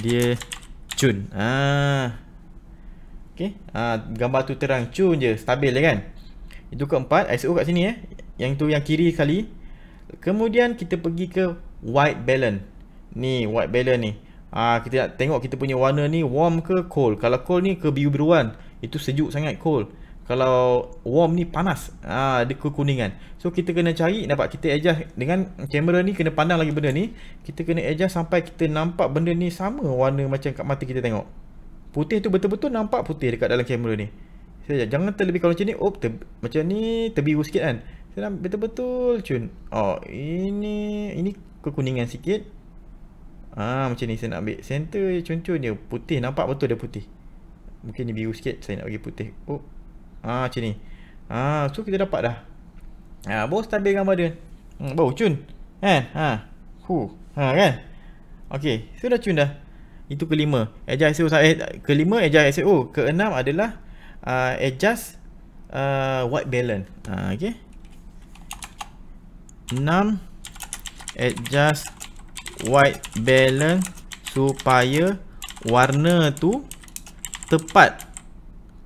dia cun ah uh, okey uh, gambar tu terang cun je stabil je kan itu keempat ISO kat sini eh yang tu yang kiri sekali kemudian kita pergi ke white balance ni white balance ni ah kita nak tengok kita punya warna ni warm ke cold kalau cold ni ke biru-biruan itu sejuk sangat cold kalau warm ni panas ah dia kekuningan so kita kena cari dapat kita adjust dengan kamera ni kena pandang lagi benda ni kita kena adjust sampai kita nampak benda ni sama warna macam kat mata kita tengok putih tu betul-betul nampak putih dekat dalam kamera ni saya jangan terlebih kalau macam ni op oh, ter, macam ni terbiru sikit kan betul-betul cun oh ini ini kekuningan sikit Ah macam ni saya nak ambil center je cuncun dia putih nampak betul dia putih mungkin ni biru sikit saya nak bagi putih oh ah macam ni ah ha, so kita dapat dah ah ha, baru stabil gambar dia hmm, baru cun kan ha huh, ha kan okey sudah so cun dah itu kelima adjust SO eh, kelima adjust SO keenam adalah uh, adjust uh, white balance ah ha, okey adjust white balance supaya warna tu tepat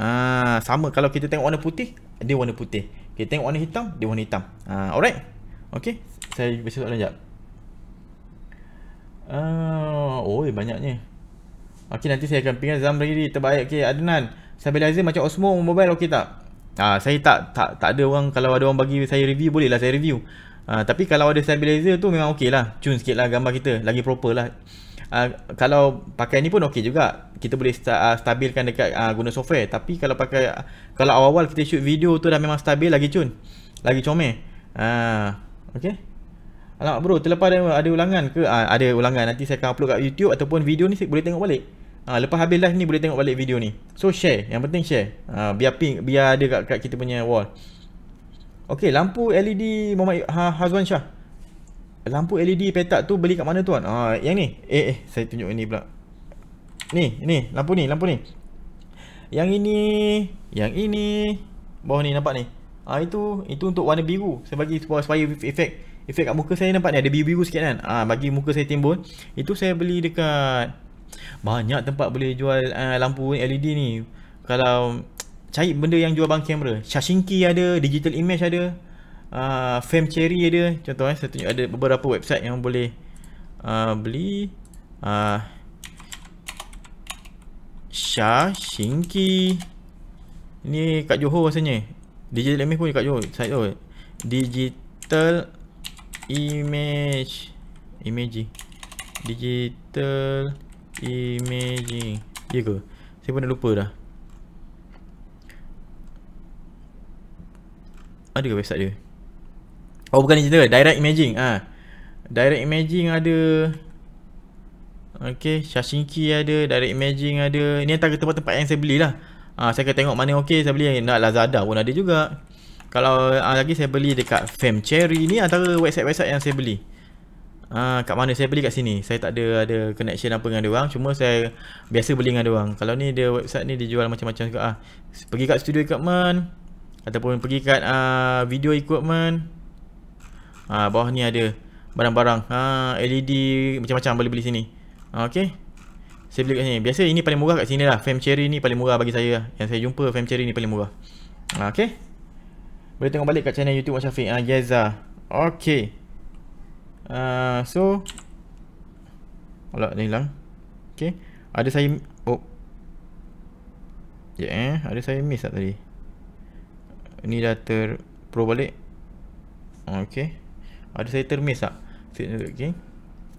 ah sama kalau kita tengok warna putih dia warna putih kita tengok warna hitam dia warna hitam ah alright Okay. saya bagi soalan jap ah oi oh, banyaknya Okay, nanti saya akan pingat zam lagi terbaik okey adnan stabilizer macam osmo mobile okey tak ah saya tak tak tak ada orang kalau ada orang bagi saya review bolehlah saya review Ah, tapi kalau ada stabilizer tu memang okey lah cun sikit lah gambar kita Lagi proper lah uh, Kalau pakai ni pun okey juga Kita boleh sta- uh, stabilkan dekat uh, guna software Tapi kalau pakai Kalau awal-awal kita shoot video tu dah memang stabil lagi cun Lagi comel uh, Okay Alamak bro terlepas ada, ada ulangan ke uh, Ada ulangan nanti saya akan upload kat YouTube Ataupun video ni boleh tengok balik Ha, lepas habis live ni boleh tengok balik video ni. So share, yang penting share. Ha, biar ping, biar ada kat, kat kita punya wall. Okey, lampu LED Muhammad ha, Hazwan Shah. Lampu LED petak tu beli kat mana tuan? Ah, yang ni. Eh, eh, saya tunjuk ini pula. Ni, ni, lampu ni, lampu ni. Yang ini, yang ini. Bawah ni nampak ni. Ah, itu, itu untuk warna biru. Saya bagi supaya supaya efek efek kat muka saya nampak ni ada biru-biru sikit kan. Ah, bagi muka saya timbul. Itu saya beli dekat banyak tempat boleh jual uh, lampu LED ni. Kalau cari benda yang jual bang kamera. key ada, Digital Image ada, uh, Fame Cherry ada. Contoh eh, saya tunjuk ada beberapa website yang boleh uh, beli. Uh, key. Ini kat Johor rasanya. Digital Image pun kat Johor. Saya tahu. Digital Image. Imaging. Digital Imaging. Ya ke? Saya pun dah lupa dah. Ada ke website dia? Oh bukan digital ke? Direct imaging ah. Ha. Direct imaging ada Okay, Shashinki ada, Direct Imaging ada Ini antara tempat-tempat yang saya belilah ha, ah, Saya akan tengok mana okey saya beli Nak Lazada pun ada juga Kalau ha, lagi saya beli dekat Fam Cherry Ini antara website-website yang saya beli ha, Kat mana saya beli kat sini Saya tak ada, ada connection apa dengan dia orang Cuma saya biasa beli dengan dia orang Kalau ni dia website ni dijual macam-macam juga ha. Pergi kat studio equipment ataupun pergi kat uh, video equipment ha, bawah ni ada barang-barang ha, ah, LED macam-macam boleh beli sini Okay, saya beli kat sini biasa ini paling murah kat sini lah fam cherry ni paling murah bagi saya lah. yang saya jumpa fam cherry ni paling murah ha, ok boleh tengok balik kat channel youtube Mak Syafiq ha, Yeza ok uh, so alat dah hilang okay. ada saya oh ya yeah, ada saya miss tak tadi ni dah ter pro balik ok ada saya termiss tak ok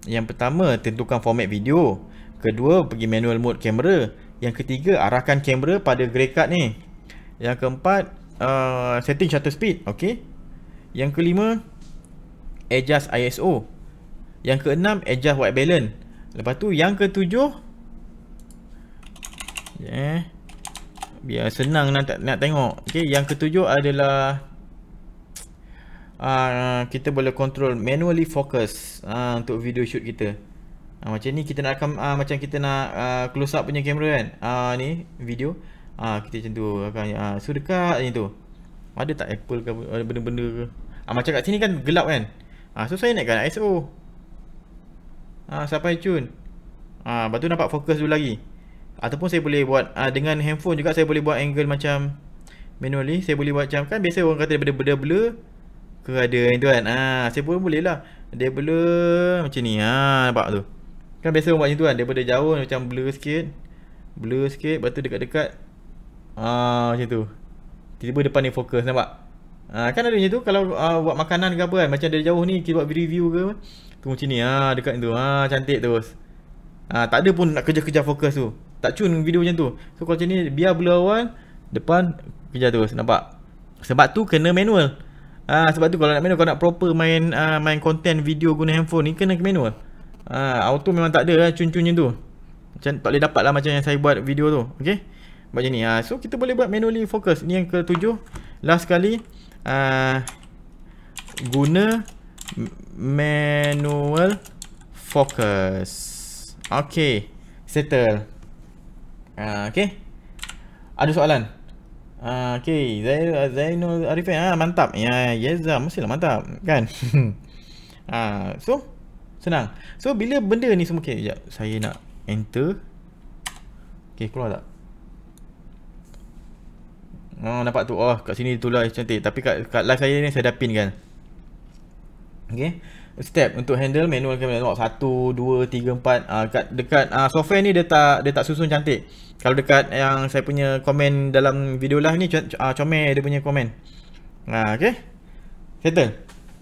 yang pertama tentukan format video kedua pergi manual mode kamera yang ketiga arahkan kamera pada grey card ni yang keempat uh, setting shutter speed ok yang kelima adjust ISO yang keenam adjust white balance lepas tu yang ketujuh yeah biar ya, senang nak nak tengok okey yang ketujuh adalah uh, kita boleh control manually focus uh, untuk video shoot kita uh, macam ni kita nak uh, macam kita nak uh, close up punya kamera kan uh, ni video uh, kita macam tu akan uh, so dekat ni tu ada tak apple ke ada benda-benda ke uh, macam kat sini kan gelap kan uh, so saya naikkan ISO uh, sampai tune uh, lepas tu nampak fokus dulu lagi ataupun saya boleh buat uh, dengan handphone juga saya boleh buat angle macam manually saya boleh buat macam kan biasa orang kata daripada blur, blur ke ada yang tu kan ah ha, saya pun boleh lah dia blur macam ni ha nampak tu kan biasa orang buat macam tu kan daripada jauh macam blur sikit blur sikit lepas tu dekat-dekat ah ha, macam tu tiba-tiba depan ni fokus nampak ha, kan ada macam tu kalau ha, buat makanan ke apa kan macam dari jauh ni kita buat review ke tu macam ni ha dekat tu ha cantik terus ah ha, tak ada pun nak kerja-kerja fokus tu tak cun video macam tu so kalau macam ni biar blur awal depan kejar terus nampak sebab tu kena manual ah ha, sebab tu kalau nak manual kalau nak proper main uh, main content video guna handphone ni kena manual ha, auto memang tak ada lah cun-cun macam tu macam tak boleh dapat lah macam yang saya buat video tu ok macam ni ha, so kita boleh buat manually focus ni yang ketujuh last kali ah guna manual focus Okay, settle. Ha, ah, okay. Ada soalan? Ha, ah, okay. Zainul, ah, Zainul Arifin. Ha, mantap. Ya, Yezza. Mestilah mantap. Kan? ha, so, senang. So, bila benda ni semua. Okay, sekejap. Saya nak enter. Okay, keluar tak? Oh, nampak tu. Oh, kat sini tu lah, cantik. Tapi kat, kat live saya ni saya dah pin kan. Okay step untuk handle manual camera lock 1 2 3 4 ah uh, kat dekat uh, software ni dia tak dia tak susun cantik. Kalau dekat yang saya punya komen dalam video lah ni uh, comel dia punya komen. Ha uh, okey. Settle.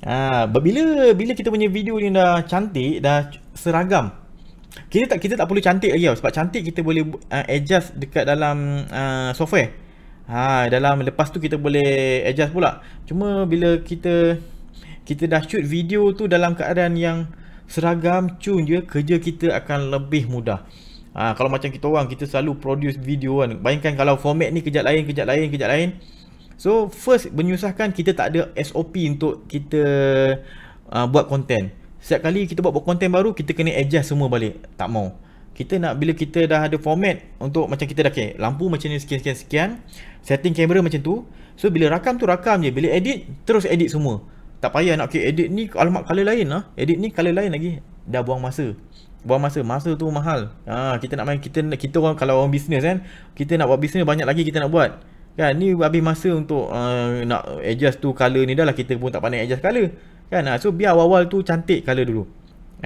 Ah uh, bila bila kita punya video ni dah cantik dah seragam. Kita tak kita tak perlu cantik lagi tau sebab cantik kita boleh uh, adjust dekat dalam uh, software. Ha dalam lepas tu kita boleh adjust pula. Cuma bila kita kita dah shoot video tu dalam keadaan yang seragam cun je kerja kita akan lebih mudah ha, kalau macam kita orang kita selalu produce video kan bayangkan kalau format ni kejap lain kejap lain kejap lain so first menyusahkan kita tak ada SOP untuk kita uh, buat content setiap kali kita buat, buat content baru kita kena adjust semua balik tak mau kita nak bila kita dah ada format untuk macam kita dah okay, lampu macam ni sekian sekian sekian setting kamera macam tu so bila rakam tu rakam je bila edit terus edit semua tak payah nak okay, edit ni alamat color lain lah edit ni color lain lagi dah buang masa buang masa masa tu mahal ha kita nak main kita kita orang kalau orang bisnes kan kita nak buat bisnes banyak lagi kita nak buat kan ni habis masa untuk uh, nak adjust tu color ni dah lah kita pun tak pandai adjust color kan ha, so biar awal-awal tu cantik color dulu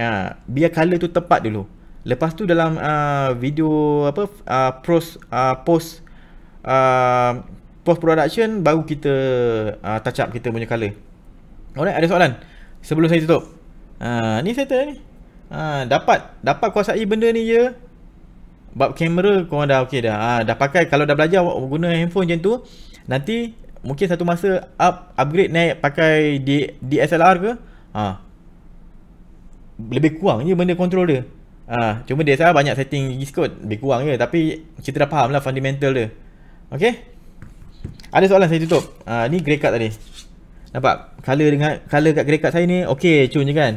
ha biar color tu tepat dulu lepas tu dalam uh, video apa uh, pros uh, post uh, post production baru kita uh, touch up kita punya color Alright, ada soalan? Sebelum saya tutup. Ha, ni saya tanya ni. Ha, dapat dapat kuasai benda ni je. Bab kamera kau dah okey dah. Ha, dah pakai kalau dah belajar guna handphone macam tu, nanti mungkin satu masa up upgrade naik pakai di DSLR ke? Ha. Lebih kurang je benda kontrol dia. Ha, cuma dia saya banyak setting Discord lebih kurang je tapi kita dah faham lah fundamental dia. Okey. Ada soalan saya tutup. Ha, ni grey card tadi. Nampak color dengan color kat grey card saya ni okey cun je kan.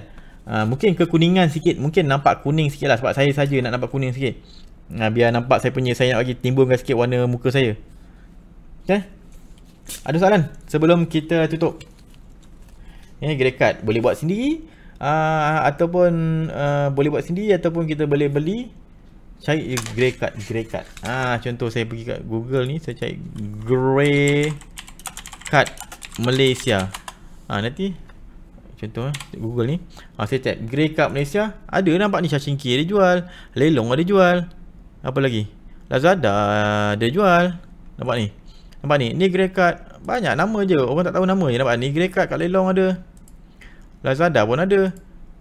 Uh, mungkin kekuningan sikit, mungkin nampak kuning sikit lah sebab saya saja nak nampak kuning sikit. Nah, biar nampak saya punya saya nak bagi timbulkan sikit warna muka saya. Okey. Ada soalan sebelum kita tutup. Ya, yeah, grey card boleh buat sendiri uh, ataupun uh, boleh buat sendiri ataupun kita boleh beli cari grey card grey card. Ah contoh saya pergi kat Google ni saya cari grey card Malaysia. Ha, nanti contoh eh, Google ni. Ha, saya tap Grey Cup Malaysia. Ada nampak ni cacing kia dia jual. Lelong ada jual. Apa lagi? Lazada ada ah, jual. Nampak ni? Nampak ni? Ni Grey Cup. Banyak nama je. Orang tak tahu nama je. Nampak ni Grey Cup kat Lelong ada. Lazada pun ada.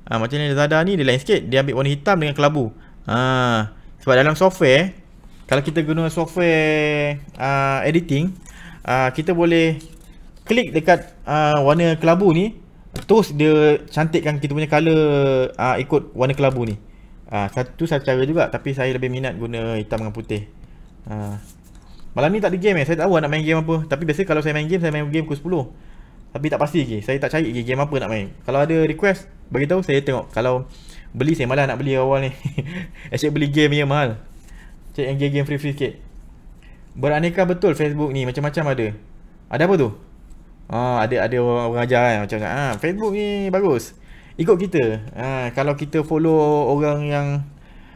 Ha, macam ni Lazada ni dia lain sikit. Dia ambil warna hitam dengan kelabu. Ha, sebab dalam software eh, kalau kita guna software uh, editing uh, kita boleh klik dekat uh, warna kelabu ni terus dia cantikkan kita punya color uh, ah, ikut warna kelabu ni uh, ah, satu satu cara juga tapi saya lebih minat guna hitam dengan putih uh, malam ni tak ada game eh saya tak tahu nak main game apa tapi biasa kalau saya main game saya main game pukul 10 tapi tak pasti lagi saya tak cari lagi game apa nak main kalau ada request bagi tahu saya tengok kalau beli saya malah nak beli awal ni asyik beli game ni mahal cek yang game free-free sikit beraneka betul Facebook ni macam-macam ada ada apa tu? Ah, ada ada orang, orang ajar kan macam macam. Ah, Facebook ni bagus. Ikut kita. Ah, kalau kita follow orang yang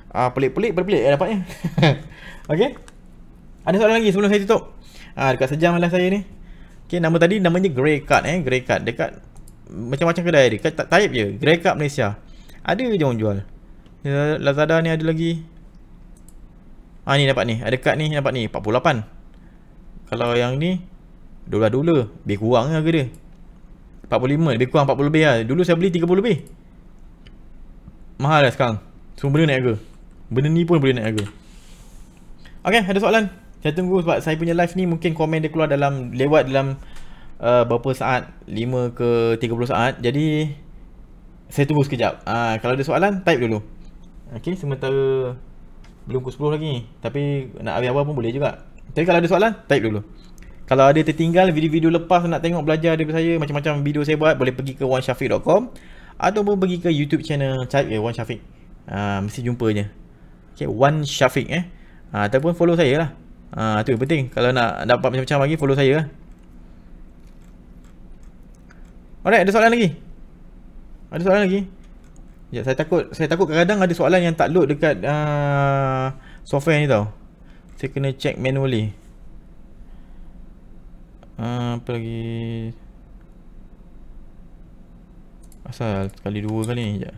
ah, pelik-pelik berpelik ya dapatnya. Okey. Ada soalan lagi sebelum saya tutup. Ah, dekat sejam lah saya ni. Okey, nama tadi namanya Grey Card eh, Grey Card dekat macam-macam kedai dekat Taip je, Grey Card Malaysia. Ada je orang jual. Ya, Lazada ni ada lagi. Ah ni dapat ni. Ada card ni dapat ni 48. Kalau yang ni dolar dolar lebih kurang lah harga dia 45 lebih kurang 40 lebih lah dulu saya beli 30 lebih mahal lah sekarang semua benda naik harga benda ni pun boleh naik harga ok ada soalan saya tunggu sebab saya punya live ni mungkin komen dia keluar dalam lewat dalam uh, berapa saat 5 ke 30 saat jadi saya tunggu sekejap uh, kalau ada soalan type dulu Okay, sementara belum ke 10 lagi tapi nak habis awal pun boleh juga tapi kalau ada soalan type dulu kalau ada tertinggal video-video lepas nak tengok belajar daripada saya macam-macam video saya buat boleh pergi ke atau boleh pergi ke YouTube channel cari eh, Wan Syafiq. Ha, ah, mesti jumpanya. Okay, Wan eh. Ha, ataupun follow saya lah. Ha, yang penting. Kalau nak dapat macam-macam lagi follow saya lah. Alright, ada soalan lagi? Ada soalan lagi? Ya, saya takut saya takut kadang-kadang ada soalan yang tak load dekat uh, software ni tau. Saya kena check manually uh, apa lagi asal sekali dua kali ni je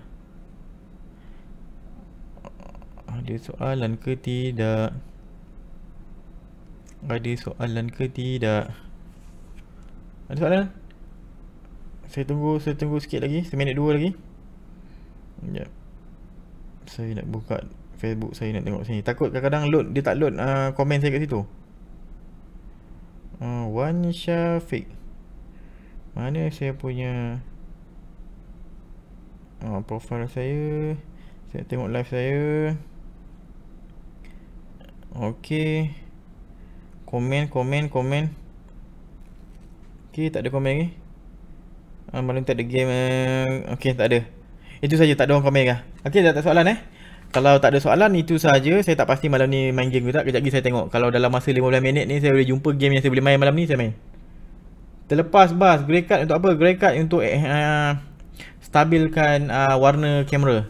ada soalan ke tidak ada soalan ke tidak ada soalan saya tunggu saya tunggu sikit lagi seminit dua lagi Sekejap Saya nak buka Facebook saya nak tengok sini Takut kadang-kadang load Dia tak load uh, komen saya kat situ uh, Wan Syafiq Mana saya punya uh, Profile saya Saya tengok live saya Okay Comment, comment, comment. Okay, tak ada komen lagi uh, tak ada game uh, eh. Okay, tak ada Itu saja tak ada orang komen kah Okay, tak soalan eh kalau tak ada soalan itu sahaja Saya tak pasti malam ni main game ke tak Kejap lagi saya tengok Kalau dalam masa 15 minit ni Saya boleh jumpa game yang saya boleh main malam ni Saya main Terlepas bas Grey card untuk apa? Grey card untuk uh, Stabilkan uh, warna kamera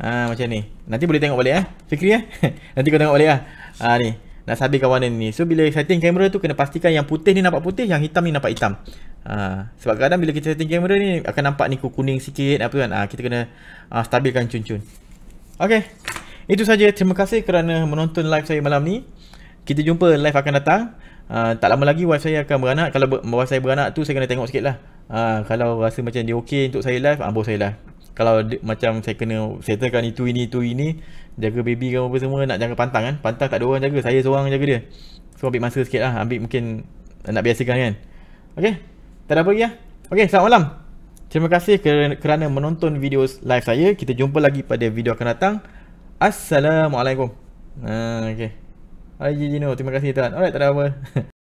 uh, Macam ni Nanti boleh tengok balik eh Fikri eh Nanti kau tengok balik lah uh, Ni Nak stabilkan warna ni So bila setting kamera tu Kena pastikan yang putih ni nampak putih Yang hitam ni nampak hitam Ha, sebab kadang-kadang bila kita setting kamera ni Akan nampak ni kuning sikit apa kan ha, Kita kena ha, stabilkan cun-cun Okay. Itu saja. Terima kasih kerana menonton live saya malam ni. Kita jumpa live akan datang. Uh, tak lama lagi wife saya akan beranak. Kalau ber- wife saya beranak tu saya kena tengok sikit lah. Uh, kalau rasa macam dia okay untuk saya live, ambil saya lah. Kalau di, macam saya kena settlekan itu ini itu ini Jaga baby kan apa semua nak jaga pantang kan Pantang tak ada orang jaga saya seorang jaga dia So ambil masa sikit lah ambil mungkin nak biasakan kan Okay tak ada apa lagi lah Okay selamat malam Terima kasih kerana menonton video live saya. Kita jumpa lagi pada video akan datang. Assalamualaikum. Ha, ah, okay. Hai Gino, terima kasih tuan. Alright, tak ada apa.